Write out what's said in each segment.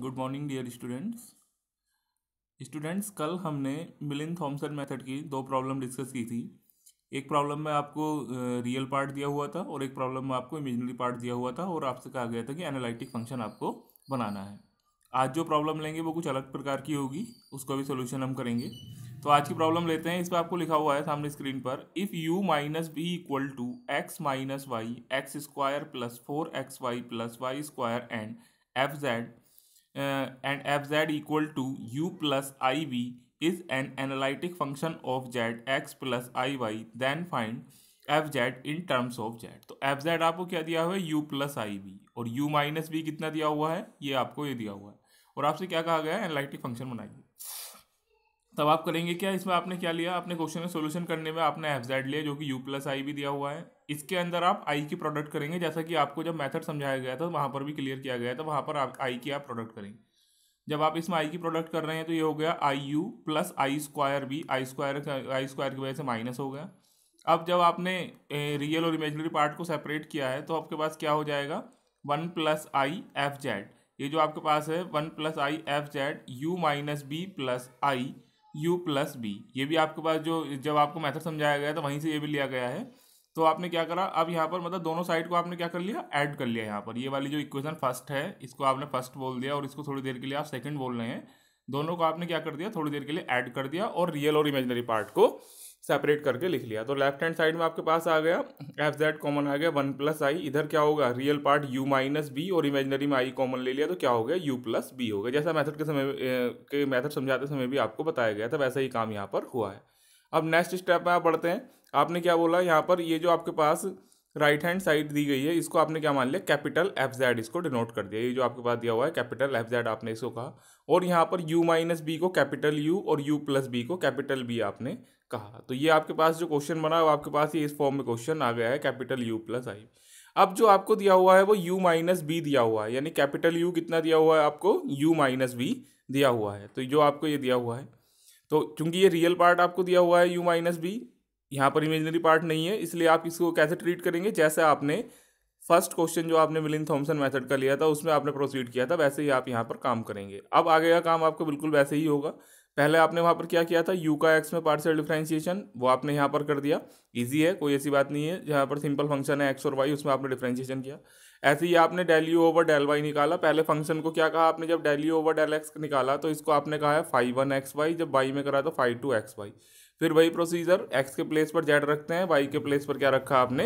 good morning dear students students कल हमने मिलिन थॉमसन मेथड की दो प्रॉब्लम डिस्कस की थी एक प्रॉब्लम में आपको रियल पार्ट दिया हुआ था और एक प्रॉब्लम में आपको इमेजनरी पार्ट दिया हुआ था और आपसे कहा गया था कि एनालिटिक फंक्शन आपको बनाना है आज जो प्रॉब्लम लेंगे वो कुछ अलग प्रकार की होगी उसका भी सोल्यूशन हम करेंगे तो आज की प्रॉब्लम लेते हैं इस पर आपको लिखा हुआ है सामने स्क्रीन पर if u minus v equal to x minus y x square plus four x y plus y square and f z Uh, and to equal to u plus is is an analytic function of z x plus y then find f z in terms of z तो f z आपको क्या दिया हुआ है u plus आई v और u minus v कितना दिया हुआ है ये आपको ये दिया हुआ है और आपसे क्या कहा गया है एनालिटिक फंक्शन बनाइए तब आप करेंगे क्या इसमें आपने क्या लिया आपने क्वेश्चन में सोल्यूशन करने में आपने एफ जेड लिया जो कि यू प्लस आई बी दिया हुआ है इसके अंदर आप आई की प्रोडक्ट करेंगे जैसा कि आपको जब मेथड समझाया गया था वहाँ पर भी क्लियर किया गया था वहाँ पर आप आई की आप प्रोडक्ट करेंगे जब आप इसमें आई की प्रोडक्ट कर रहे हैं तो ये हो गया i u plus i square v i square i square की वजह से माइनस हो गया अब जब आपने रियल और इमेजनरी पार्ट को सेपरेट किया है तो आपके पास क्या हो जाएगा one plus i f z ये जो आपके पास है one plus i f z u minus v plus i u plus v ये भी आपके पास जो जब आपको मेथड समझाया गया था वहीं से ये भी लिया गया है तो आपने क्या करा अब यहाँ पर मतलब दोनों साइड को आपने क्या कर लिया ऐड कर लिया यहाँ पर ये वाली जो इक्वेशन फर्स्ट है इसको आपने फर्स्ट बोल दिया और इसको थोड़ी देर के लिए आप सेकंड बोल रहे हैं दोनों को आपने क्या कर दिया थोड़ी देर के लिए ऐड कर दिया और रियल और इमेजनरी पार्ट को सेपरेट करके लिख लिया तो लेफ्ट हैंड साइड में आपके पास आ गया एफ जेड कॉमन आ गया वन प्लस आई इधर क्या होगा real part u minus v और इमेजनरी में आई कॉमन ले लिया तो क्या हो गया यू प्लस बी हो गया जैसा मैथड के समय के मैथड समझाते समय भी आपको बताया गया था वैसा ही काम यहाँ पर हुआ है अब नेक्स्ट स्टेप में आप बढ़ते हैं आपने क्या बोला यहाँ पर ये जो आपके पास राइट हैंड साइड दी गई है इसको आपने क्या मान लिया कैपिटल एफ जेड इसको डिनोट कर दिया ये जो आपके पास दिया हुआ है कैपिटल एफ जेड आपने इसको कहा और यहाँ पर यू माइनस बी को कैपिटल यू और यू प्लस बी को कैपिटल बी आपने कहा तो ये आपके पास जो क्वेश्चन बना वो आपके पास ये इस फॉर्म में क्वेश्चन आ गया है कैपिटल यू प्लस आई अब जो आपको दिया हुआ है वो यू माइनस बी दिया हुआ है यानी कैपिटल यू कितना दिया हुआ है आपको यू माइनस बी दिया हुआ है तो जो आपको ये दिया हुआ है तो चूंकि ये रियल पार्ट आपको दिया हुआ है यू माइनस बी यहाँ पर इमेजनरी पार्ट नहीं है इसलिए आप इसको कैसे ट्रीट करेंगे जैसे आपने फर्स्ट क्वेश्चन जो आपने मिलिन थॉमसन मेथड का लिया था उसमें आपने प्रोसीड किया था वैसे ही आप यहाँ पर काम करेंगे अब आगे का काम आपको बिल्कुल वैसे ही होगा पहले आपने वहाँ पर क्या किया था यू का एक्स में पार्शियल डिफ्रेंशिएशन वो आपने यहाँ पर कर दिया ईजी है कोई ऐसी बात नहीं है जहाँ पर सिंपल फंक्शन है एक्स और वाई उसमें आपने डिफ्रेंशिएशन किया ऐसे ही आपने del u over del y निकाला पहले फंक्शन को क्या कहा आपने जब del u over del x निकाला तो इसको आपने कहा है फाइव वन एक्स वाई जब वाई में करा तो फाइव टू एक्स वाई फिर वही प्रोसीजर एक्स के प्लेस पर जेड रखते हैं वाई के प्लेस पर क्या रखा आपने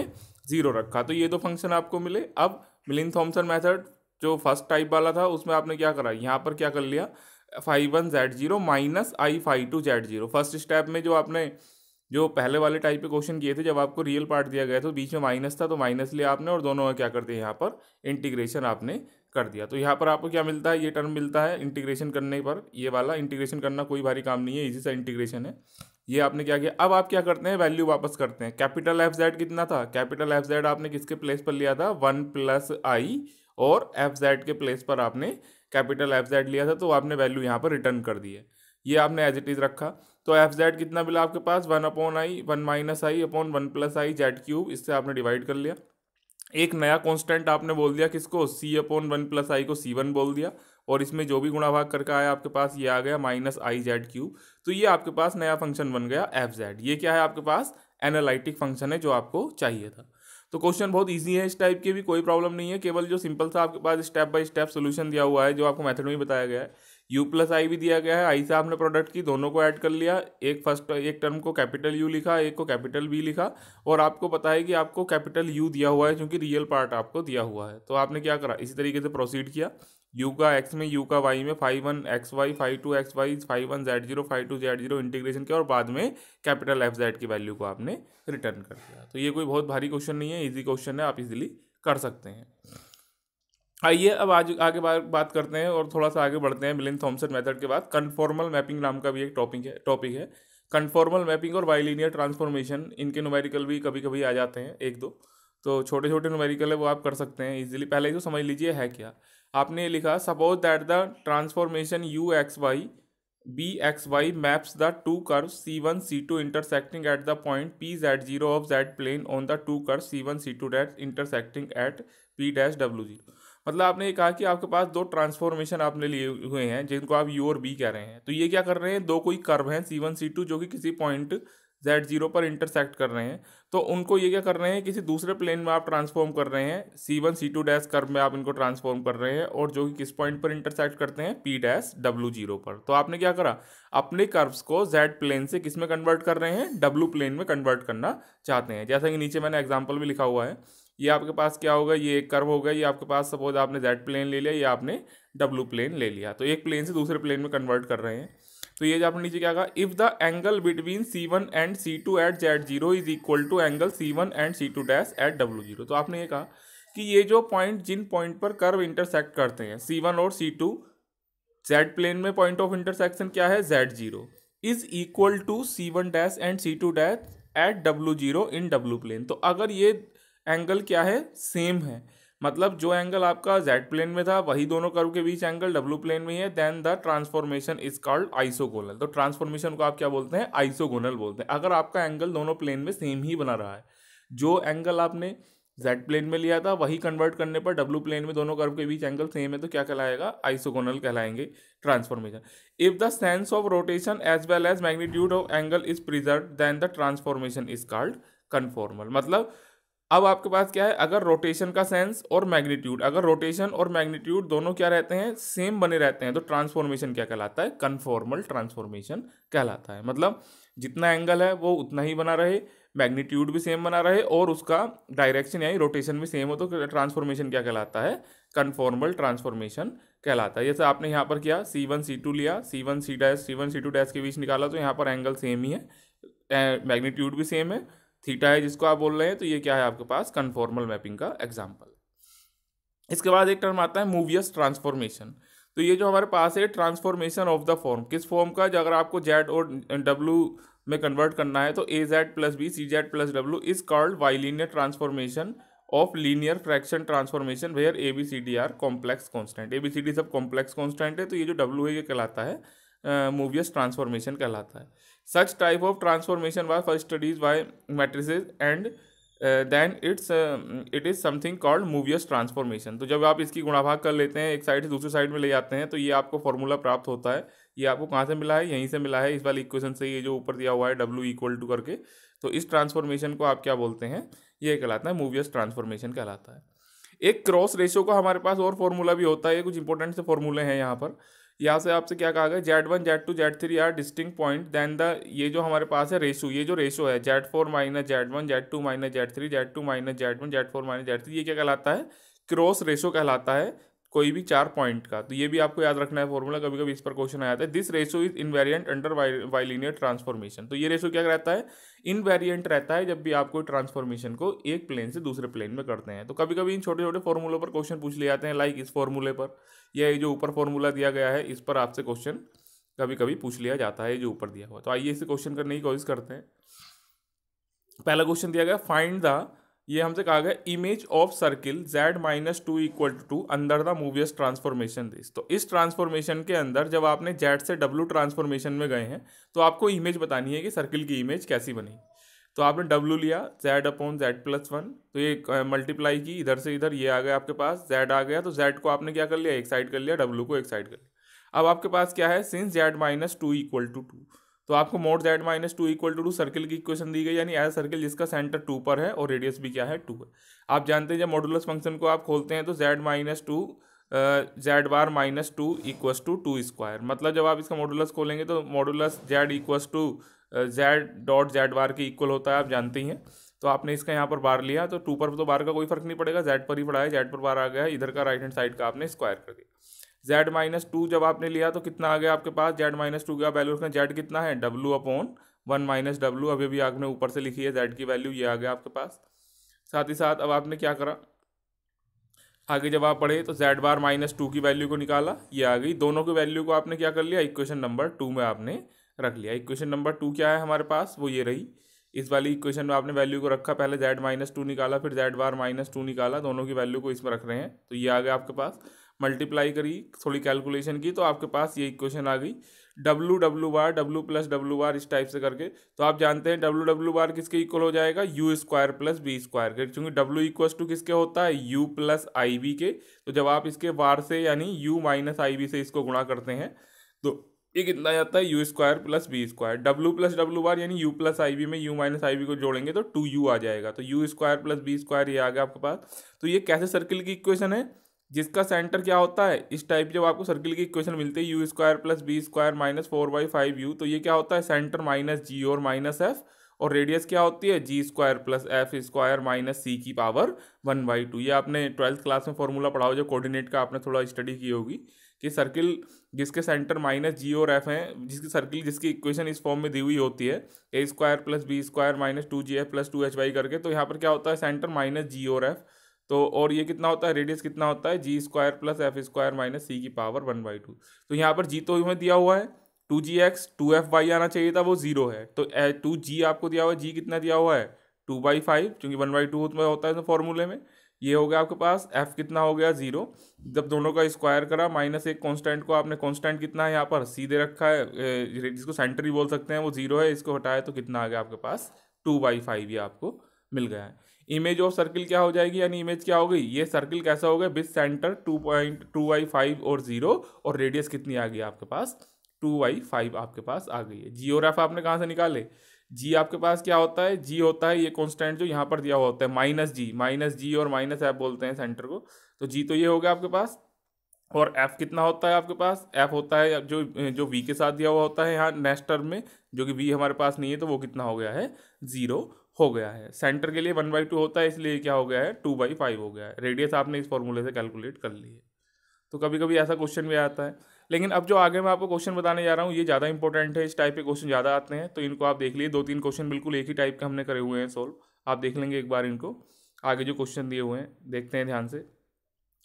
जीरो रखा तो ये दो फंक्शन आपको मिले अब मिलिन थॉम्सन मैथड जो फर्स्ट टाइप वाला था उसमें आपने क्या करा यहाँ पर क्या कर लिया phi one z zero minus i phi two z zero first step में जो आपने जो पहले वाले टाइप के क्वेश्चन किए थे जब आपको रियल पार्ट दिया गया था तो बीच में माइनस था तो माइनस लिया आपने और दोनों का क्या कर दिया यहाँ पर इंटीग्रेशन आपने कर दिया तो यहाँ पर आपको क्या मिलता है ये टर्म मिलता है इंटीग्रेशन करने पर ये वाला इंटीग्रेशन करना कोई भारी काम नहीं है इसी सा इंटीग्रेशन है ये आपने क्या किया अब आप क्या करते हैं वैल्यू वापस करते हैं कैपिटल एफ जेड कितना था कैपिटल एफ जेड आपने किसके प्लेस पर लिया था वन प्लस आई और एफ जेड के प्लेस पर आपने कैपिटल एफ जेड लिया था तो आपने वैल्यू यहाँ पर रिटर्न कर दी है ये आपने एज इट इज़ रखा तो एफ जेड कितना मिला आपके पास one upon i one minus i upon one plus i z cube इससे आपने डिवाइड कर लिया एक नया कॉन्स्टेंट आपने बोल दिया किसको c upon one plus i को सी वन बोल दिया और इसमें जो भी गुणाभाग करके आया आपके पास ये आ गया माइनस आई जेड क्यूब तो ये आपके पास नया फंक्शन बन गया एफ जेड ये क्या है आपके पास एनालिटिक फंक्शन है जो आपको चाहिए था तो क्वेश्चन बहुत ईजी है इस टाइप के भी कोई प्रॉब्लम नहीं है केवल जो सिंपल सा आपके पास स्टेप बाय स्टेप सोल्यूशन दिया हुआ है जो आपको मेथड में बताया गया है यू प्लस आई भी दिया गया है आई से आपने प्रोडक्ट की दोनों को ऐड कर लिया एक फर्स्ट एक टर्म को कैपिटल यू लिखा एक को कैपिटल बी लिखा और आपको पता है कि आपको कैपिटल यू दिया हुआ है क्योंकि रियल पार्ट आपको दिया हुआ है तो आपने क्या करा इसी तरीके से प्रोसीड किया यू का एक्स में यू का वाई में phi one x y phi two x y phi one z zero phi two z zero integration किया और बाद में कैपिटल एफ जेड की वैल्यू को आपने रिटर्न कर दिया तो ये कोई बहुत भारी क्वेश्चन नहीं है इजी क्वेश्चन है आप इजीली कर सकते हैं आइए अब आज आगे बात करते हैं और थोड़ा सा आगे बढ़ते हैं मिलिन थॉमसन मेथड के बाद कन्फॉर्मल मैपिंग नाम का भी एक टॉपिक है टॉपिक है कन्फॉर्मल मैपिंग और बाइलिनियर ट्रांसफॉर्मेशन इनके नोमेरिकल भी कभी कभी आ जाते हैं एक दो तो छोटे छोटे नोमेरिकल है वो आप कर सकते हैं इजीली पहले तो समझ लीजिए है क्या आपने ये लिखा suppose that the transformation u x y v x y maps the two curve c one c two intersecting at the point p z zero of z plane on the two curve c one c two dash intersecting at p dash डब्ल्यू zero मतलब आपने ये कहा कि आपके पास दो transformation आपने लिए हुए हैं जिनको आप यू और बी कह रहे हैं तो ये क्या कर रहे हैं दो कोई कर्व हैं सी वन सी टू जो कि किसी पॉइंट जेड जीरो पर इंटरसेक्ट कर रहे हैं तो उनको ये क्या कर रहे हैं किसी दूसरे प्लेन में आप ट्रांसफॉर्म कर रहे हैं c one c two dash curve में आप इनको ट्रांसफॉर्म कर रहे हैं और जो कि किस पॉइंट पर इंटरसेक्ट करते हैं पी डैश डब्लू जीरो पर तो आपने क्या करा अपने कर्व्स को जेड प्लेन से किस में कन्वर्ट कर रहे हैं डब्लू प्लेन में कन्वर्ट करना चाहते हैं जैसा कि नीचे मैंने एग्जाम्पल भी लिखा हुआ है ये आपके पास क्या होगा ये एक कर्व होगा ये आपके पास सपोज आपने जेड प्लेन ले लिया या आपने डब्लू प्लेन ले लिया तो एक प्लेन से दूसरे प्लेन में कन्वर्ट कर रहे हैं तो ये आपने नीचे क्या कहा if the angle between c one and c two at z zero is equal to angle c one and c two dash at डब्ल्यू जीरो तो आपने ये कहा कि ये जो पॉइंट जिन पॉइंट पर कर्व इंटरसेक्ट करते हैं सी वन और सी टू जेड प्लेन में पॉइंट ऑफ इंटरसेक्शन क्या है z zero is equal to c one dash and c two dash at डब्ल्यू जीरो इन डब्ल्यू प्लेन तो अगर ये एंगल क्या है सेम है मतलब जो एंगल आपका जेड प्लेन में था वही दोनों कर्व के बीच एंगल डब्ल्यू प्लेन में है then the transformation is called isogonal तो ट्रांसफॉर्मेशन को आप क्या बोलते हैं आइसोगोनल बोलते हैं अगर आपका एंगल दोनों प्लेन में सेम ही बना रहा है जो एंगल आपने जेड प्लेन में लिया था वही कन्वर्ट करने पर डब्लू प्लेन में दोनों कर्व के बीच एंगल सेम है तो क्या कहलाएगा आइसोगोनल कहलाएंगे transformation if the sense of rotation as well as magnitude of angle is preserve then the transformation is called conformal मतलब अब आपके पास क्या है अगर रोटेशन का सेंस और मैग्नीट्यूड अगर रोटेशन और मैग्नीट्यूड दोनों क्या रहते हैं सेम बने रहते हैं तो ट्रांसफॉर्मेशन क्या कहलाता है कन्फॉर्मल ट्रांसफॉर्मेशन कहलाता है मतलब जितना एंगल है वो उतना ही बना रहे मैग्नीट्यूड भी सेम बना रहे और उसका डायरेक्शन यानी रोटेशन भी सेम हो तो ट्रांसफॉर्मेशन क्या कहलाता है कन्फॉर्मल ट्रांसफॉर्मेशन कहलाता है जैसे आपने यहाँ पर किया सी वन सी टू लिया c one c dash c one c two dash के बीच निकाला तो यहाँ पर एंगल सेम ही है मैग्नीट्यूड eh, भी सेम है थीटा है जिसको आप बोल रहे हैं तो ये क्या है आपके पास कन्फॉर्मल मैपिंग का एग्जाम्पल इसके बाद एक टर्म आता है मूवियस ट्रांसफॉर्मेशन तो ये जो हमारे पास है ट्रांसफॉर्मेशन ऑफ द फॉर्म किस फॉर्म का जो अगर आपको जेड और डब्ल्यू में कन्वर्ट करना है तो a z plus b c z plus डब्ल्यू is called bilinear transformation of linear fraction transformation where a b c d are complex constant a b c d सब कॉम्प्लेक्स कॉन्स्टेंट है तो ये जो डब्ल्यू है ये कहलाता है मूवियस ट्रांसफॉर्मेशन कहलाता है such type of transformation by first studies by matrix and then it's it is something called Mobius transformation तो जब आप इसकी गुणाभाग कर लेते हैं एक साइड से दूसरी साइड में ले जाते हैं तो ये आपको फॉर्मूला प्राप्त होता है ये आपको कहाँ से मिला है यहीं से मिला है इस वाली इक्वेशन से ये जो ऊपर दिया हुआ है डब्ल्यू इक्वल टू करके तो इस ट्रांसफॉर्मेशन को आप क्या बोलते हैं ये कहलाता है मूवियस ट्रांसफॉर्मेशन कहलाता है एक क्रॉस रेशो का हमारे पास और फॉर्मूला भी होता है कुछ इंपॉर्टेंट से फॉर्मूले हैं यहाँ पर यहाँ से आपसे क्या कहा गया z one Z two Z three are distinct point then the ये जो हमारे पास है रेशो ये जो रेशो है z four minus Z one Z two minus Z three z two minus Z one z four minus Z three ये क्या कहलाता है क्रॉस रेशो कहलाता है कोई भी चार पॉइंट का तो ये भी आपको याद रखना है फॉर्मूला कभी कभी इस पर क्वेश्चन आया था this ratio is invariant under bilinear transformation तो ये रेशो क्या रहता है इन वेरियंट रहता है जब भी आप कोई ट्रांसफॉर्मेशन को एक प्लेन से दूसरे प्लेन में करते हैं तो कभी कभी इन छोटे छोटे फॉर्मूलों पर क्वेश्चन पूछ लिए जाते हैं लाइक इस फॉर्मूले पर या ये जो ऊपर फॉर्मूला दिया गया है इस पर आपसे क्वेश्चन कभी कभी पूछ लिया जाता है जो ऊपर दिया हुआ तो आइए इसे क्वेश्चन करने की कोशिश करते हैं पहला क्वेश्चन दिया गया फाइंड द ये हमसे कहा गया image of circle z minus two equal to two under the Mobius transformation this तो इस ट्रांसफॉर्मेशन के अंदर जब आपने z से w ट्रांसफॉर्मेशन में गए हैं तो आपको इमेज बतानी है कि सर्किल की इमेज कैसी बनी तो आपने w लिया z upon z plus one तो ये मल्टीप्लाई की इधर से इधर ये आ गया आपके पास z आ गया तो z को आपने क्या कर लिया एक साइड कर लिया w को एक साइड कर लिया अब आपके पास क्या है since z minus two equal to two तो आपको mod z minus two equal to two circle की इक्वेशन दी गई यानी एज सर्किल जिसका सेंटर टू पर है और रेडियस भी क्या है टू है आप जानते हैं जब मॉडुलस फंक्शन को आप खोलते हैं तो z minus two z bar minus two equals two two square मतलब जब आप इसका मॉडुलस खोलेंगे तो modulus z equals two z dot z bar के इक्वल होता है आप जानते ही हैं तो आपने इसका यहाँ पर बार लिया तो टू पर तो बार का कोई फर्क नहीं पड़ेगा जेड पर ही पड़ा है जेड पर बार आ गया इधर का राइट हैंड साइड का आपने स्क्वायर कर दिया जेड माइनस टू जब आपने लिया तो कितना आ गया आपके पास जेड माइनस टू का वैल्यू रखना जेड कितना है W upon one minus W अभी अभी आपने ऊपर से लिखी है जेड की वैल्यू ये आ गया आपके पास साथ ही साथ अब आपने क्या करा आगे जब आप पढ़े तो जेड बार माइनस टू की वैल्यू को निकाला ये आ गई दोनों की वैल्यू को आपने क्या कर लिया इक्वेशन नंबर टू में आपने रख लिया इक्वेशन नंबर टू क्या है हमारे पास वो ये रही इस वाली इक्वेशन में आपने वैल्यू को रखा पहले जेड माइनस टू निकाला फिर जेड बार माइनस टू निकाला दोनों की वैल्यू को इसमें रख रहे हैं तो ये आ गया आपके पास मल्टीप्लाई करी थोड़ी कैलकुलेशन की तो आपके पास ये इक्वेशन आ गई W W bar W plus W bar इस टाइप से करके तो आप जानते हैं डब्लू डब्लू बार किसके इक्वल हो जाएगा u square plus B square के क्योंकि डब्लू इक्वल टू किसके होता है यू प्लस आई बी के तो जब आप इसके बार से यानी यू माइनस आई बी से इसको गुणा करते हैं तो ये कितना जाता है you square plus B square W plus W bar यानी यू प्लस आई बी में यू माइनस आई बी को जोड़ेंगे तो टू यू आ जाएगा तो U square plus B square ये आ गया आपके पास तो ये कैसे सर्किल की इक्वेशन है जिसका सेंटर क्या होता है इस टाइप जब आपको सर्किल की इक्वेशन मिलती है you square plus B square minus four by five u तो ये क्या होता है सेंटर माइनस जी और माइनस एफ और रेडियस क्या होती है g square plus f square minus c की पावर वन बाई टू ये आपने ट्वेल्थ क्लास में फॉर्मूला पढ़ाओ जो कोऑर्डिनेट का आपने थोड़ा स्टडी की होगी कि सर्किल जिसके सेंटर माइनस जी और एफ हैं जिसकी सर्किल जिसकी इक्वेशन इस फॉर्म में दी हुई होती है a square plus B square minus two g f plus two h y करके तो यहाँ पर क्या होता है सेंटर माइनस जी और एफ तो और ये कितना होता है रेडियस कितना होता है g square plus f square minus c की पावर वन बाई टू तो यहाँ पर जी तो हमें दिया हुआ है two g x two f y आना चाहिए था वो जीरो है तो टू जी आपको दिया हुआ है जी कितना दिया हुआ है टू बाई फाइव चूँकि वन बाई टू होता है तो फॉर्मूले में ये हो गया आपके पास एफ कितना हो गया जीरो जब दोनों का स्क्वायर करा माइनस एक कॉन्स्टेंट को आपने कॉन्स्टेंट कितना है यहाँ पर सीधे रखा है जिसको सेंटर ही बोल सकते हैं वो जीरो है इसको हटाया तो कितना आ गया आपके पास टू बाई फाइव ये आपको मिल गया है इमेज ऑफ सर्किल क्या हो जाएगी यानी इमेज क्या हो गई ये सर्किल कैसा हो गया with centre two point two by five और जीरो और रेडियस कितनी आ गई आपके पास टू बाई फाइव आपके पास आ गई है जी और एफ आपने कहाँ से निकाले जी आपके पास क्या होता है जी होता है ये कॉन्स्टेंट जो यहाँ पर दिया हुआ होता है माइनस जी माइनस जी और माइनस एफ बोलते हैं सेंटर को तो जी तो ये हो गया आपके पास और एफ कितना होता है आपके पास एफ होता है जो जो वी के साथ दिया हुआ होता है यहाँ नेक्स्ट टर्म में जो कि वी हमारे पास नहीं है तो वो कितना हो गया है ज़ीरो हो गया है सेंटर के लिए वन बाई टू होता है इसलिए क्या हो गया है टू बाई फाइव हो गया है रेडियस आपने इस फॉर्मूले से कैलकुलेट कर ली है तो कभी कभी ऐसा क्वेश्चन भी आता है लेकिन अब जो आगे मैं आपको क्वेश्चन बताने जा रहा हूँ ये ज़्यादा इंपॉर्टेंट है इस टाइप के क्वेश्चन ज़्यादा आते हैं तो इनको आप देख लिए दो तीन क्वेश्चन बिल्कुल एक ही टाइप के हमने करे हुए हैं सोल्व आप देख लेंगे एक बार इनको आगे जो क्वेश्चन दिए हुए हैं देखते हैं ध्यान से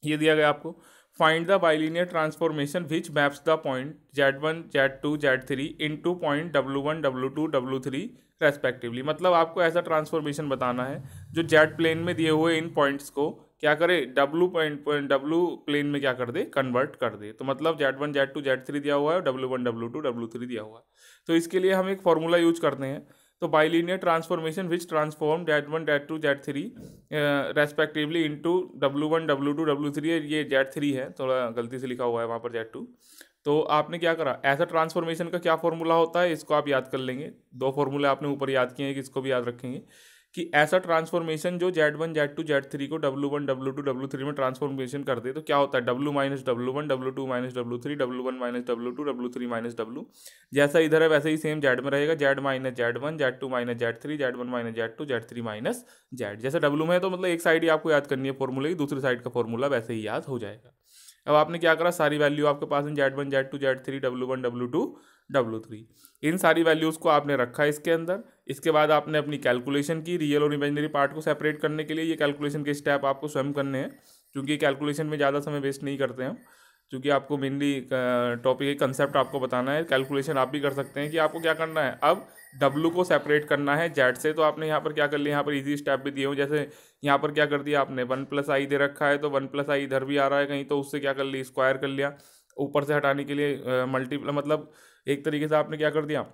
ये दिया गया आपको find the bilinear transformation which maps the point Z one Z two Z three into point W one W two W three respectively मतलब आपको ऐसा ट्रांसफॉर्मेशन बताना है जो जेट प्लेन में दिए हुए इन पॉइंट्स को क्या करे डब्लू पॉइंट डब्लू प्लेन में क्या कर दे कन्वर्ट कर दे तो मतलब Z one Z two Z three दिया हुआ है W one W two W three दिया हुआ है तो इसके लिए हम एक फॉर्मूला यूज करते हैं तो bilinear transformation which transform Z one Z two Z three respectively into W one W two W three ये जेड थ्री है थोड़ा गलती से लिखा हुआ है वहाँ पर जेड टू तो आपने क्या करा ऐसा ट्रांसफॉर्मेशन का क्या फॉर्मूला होता है इसको आप याद कर लेंगे दो फॉर्मूले आपने ऊपर याद किए हैं कि इसको भी याद रखेंगे कि ऐसा ट्रांसफॉर्मेशन जो Z one Z two Z three को W one W two W three में ट्रांसफॉर्मेशन कर दे तो क्या होता है W minus W one W two minus W three W one minus W two W three minus W जैसा इधर है वैसे ही सेम जेड में रहेगा Z minus Z one Z two minus Z three Z one minus Z two Z three minus Z जैसे W में है तो मतलब एक साइड ही आपको याद करनी है फॉर्मूला की दूसरी साइड का फॉर्मूला वैसे ही याद हो जाएगा अब आपने क्या करा सारी वैल्यू आपके पास है Z one Z two Z three W one W two W three इन सारी वैल्यूज़ को आपने रखा इसके अंदर इसके बाद आपने अपनी कैलकुलेशन की रियल और इमेजनरी पार्ट को सेपरेट करने के लिए ये कैलकुलेशन के स्टेप आपको स्वयं करने हैं क्योंकि कैलकुलेशन में ज़्यादा समय वेस्ट नहीं करते हैं क्योंकि आपको मेनली टॉपिक एक कंसेप्ट आपको बताना है कैलकुलेशन आप भी कर सकते हैं कि आपको क्या करना है अब डब्लू को सेपरेट करना है जेड से तो आपने यहाँ पर क्या कर लिया यहाँ पर इजी स्टेप भी दिए हो जैसे यहाँ पर क्या कर दिया आपने वन प्लस आई दे रखा है तो वन प्लस आई इधर भी आ रहा है कहीं तो उससे क्या कर ली स्क्वायर कर लिया ऊपर से हटाने के लिए मल्टीप्ल मतलब एक तरीके से आपने क्या कर दिया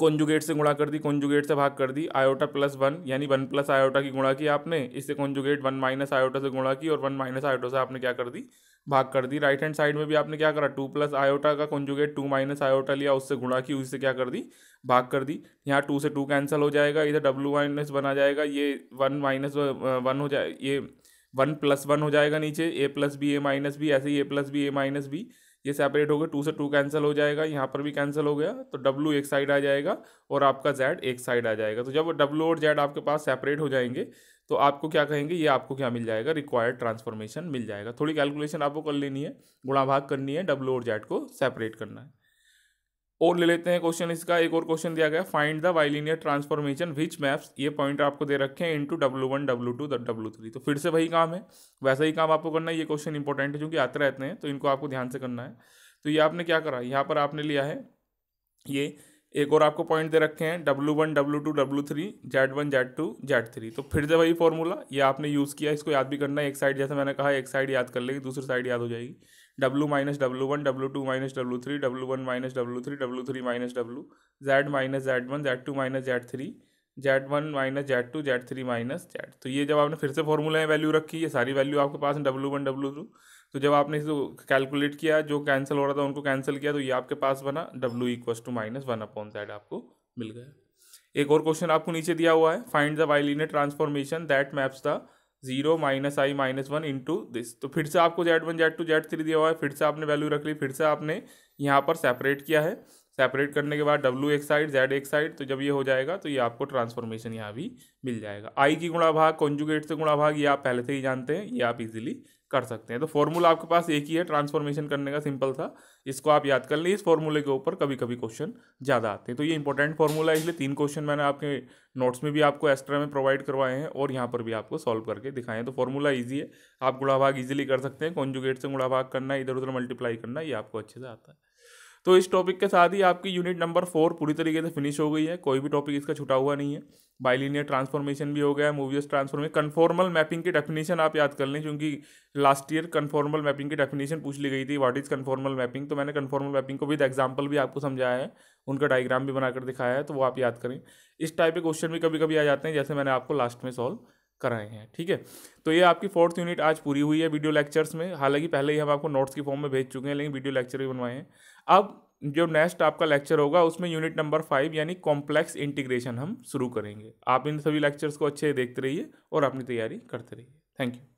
कॉन्जुगेट से गुणा कर दी कॉन्जुगेट से भाग कर दी आयोटा प्लस वन यानी वन प्लस आयोटा की गुणा की आपने इससे कॉन्जुगेट वन माइनस आयोटा से गुणा की और वन माइनस आयोटा से आपने क्या कर दी भाग कर दी राइट हैंड साइड में भी आपने क्या करा टू प्लस आयोटा का कॉन्जुगेट टू माइनस आयोटा लिया उससे गुणा की उससे क्या कर दी भाग कर दी यहाँ टू से टू कैंसिल हो जाएगा इधर डब्लू माइनस वन आ जाएगा ये वन माइनस वन हो जाए ये वन प्लस वन हो जाएगा नीचे A plus B A minus B ऐसे ही A plus B A minus B ये सेपरेट हो गए टू से टू कैंसिल हो जाएगा यहाँ पर भी कैंसिल हो गया तो डब्लू एक साइड आ जाएगा और आपका जेड एक साइड आ जाएगा तो जब डब्लू और जेड आपके पास सेपरेट हो जाएंगे तो आपको क्या कहेंगे ये आपको क्या मिल जाएगा रिक्वायर्ड ट्रांसफॉर्मेशन मिल जाएगा थोड़ी कैलकुलेशन आपको कर लेनी है गुणाभाग करनी है डब्ल्यू और जेड को सेपरेट करना है और ले लेते हैं क्वेश्चन इसका एक और क्वेश्चन दिया गया find the bilinear transformation which maps ये पॉइंट आपको दे रखे हैं into W one W two W three तो फिर से वही काम है वैसा ही काम आपको करना है ये क्वेश्चन इंपॉर्टेंट है क्योंकि आते रहते हैं तो इनको आपको ध्यान से करना है तो ये आपने क्या करा यहाँ पर आपने लिया है ये एक और आपको पॉइंट दे रखे हैं W one W two W three Z one Z two Z three तो फिर से वही फॉर्मूला ये आपने यूज़ किया इसको याद भी करना है एक साइड जैसे मैंने कहा एक साइड याद कर लेगी दूसरी साइड याद हो जाएगी W minus W one W two minus W three W one minus W three W three minus W Z minus Z one Z two minus Z three Z one minus Z two Z three minus Z तो ये जब आपने फिर से formula में value रखी ये सारी वैल्यू आपके पास है डब्ल्यू वन डब्लू टू तो जब आपने इसको कैलकुलेट किया जो कैंसिल हो रहा था उनको कैंसिल किया तो ये आपके पास बना W equals two minus one upon Z आपको मिल गया एक और क्वेश्चन आपको नीचे दिया हुआ है find the bilinear transformation that maps the zero minus I minus one into this तो फिर से आपको Z one Z two Z three दिया हुआ है फिर से आपने वैल्यू रख ली फिर से आपने यहाँ पर सेपरेट किया है सेपरेट करने के बाद डब्लू एक साइड जेड एक साइड तो जब ये हो जाएगा तो ये आपको ट्रांसफॉर्मेशन यहाँ भी मिल जाएगा आई की गुणा भाग कॉन्जुगेट से गुणा भाग ये आप पहले से ही जानते हैं ये आप इजीली कर सकते हैं तो फॉर्मूला आपके पास एक ही है ट्रांसफॉर्मेशन करने का सिंपल था इसको आप याद कर लें इस फॉर्मूले के ऊपर कभी कभी क्वेश्चन ज़्यादा आते हैं तो ये इंपॉर्टेंट फॉर्मूला है इसलिए तीन क्वेश्चन मैंने आपके नोट्स में भी आपको एक्स्ट्रा में प्रोवाइड करवाए हैं और यहाँ पर भी आपको सॉल्व करके दिखाए हैं तो फॉर्मूला ईजी है आप गुणा भाग ईजिली कर सकते हैं कॉन्जुगेट से गुणा भाग करना इधर उधर मल्टीप्लाई करना ये आपको अच्छे से आता है तो इस टॉपिक के साथ ही आपकी यूनिट नंबर फोर पूरी तरीके से फिनिश हो गई है कोई भी टॉपिक इसका छुटा हुआ नहीं है बाइलिनियर ट्रांसफॉर्मेशन भी हो गया है मूवियस ट्रांसफॉर्मेशन कन्फॉर्मल मैपिंग की डेफिनेशन आप याद कर लें क्योंकि लास्ट ईयर कन्फॉर्मल मैपिंग की डेफिनेशन पूछ ली गई थी व्हाट इज़ कन्फॉर्मल मैपिंग तो मैंने कन्फॉर्मल मैपिंग को विद एग्जाम्पल भी आपको समझाया है उनका डायग्राम भी बनाकर दिखाया है तो वो आप याद करें इस टाइप के क्वेश्चन भी कभी कभी आ जाते हैं जैसे मैंने आपको लास्ट में सॉल्व कराए हैं ठीक है तो ये आपकी फोर्थ यूनिट आज पूरी हुई है वीडियो लेक्चर्स में हालांकि पहले ही हम आपको नोट्स की फॉर्म में भेज चुके हैं लेकिन वीडियो लेक्चर भी बनवाए हैं अब जो नेक्स्ट आपका लेक्चर होगा उसमें यूनिट नंबर फाइव यानी कॉम्प्लेक्स इंटीग्रेशन हम शुरू करेंगे आप इन सभी लेक्चर्स को अच्छे देखते रहिए और अपनी तैयारी करते रहिए थैंक यू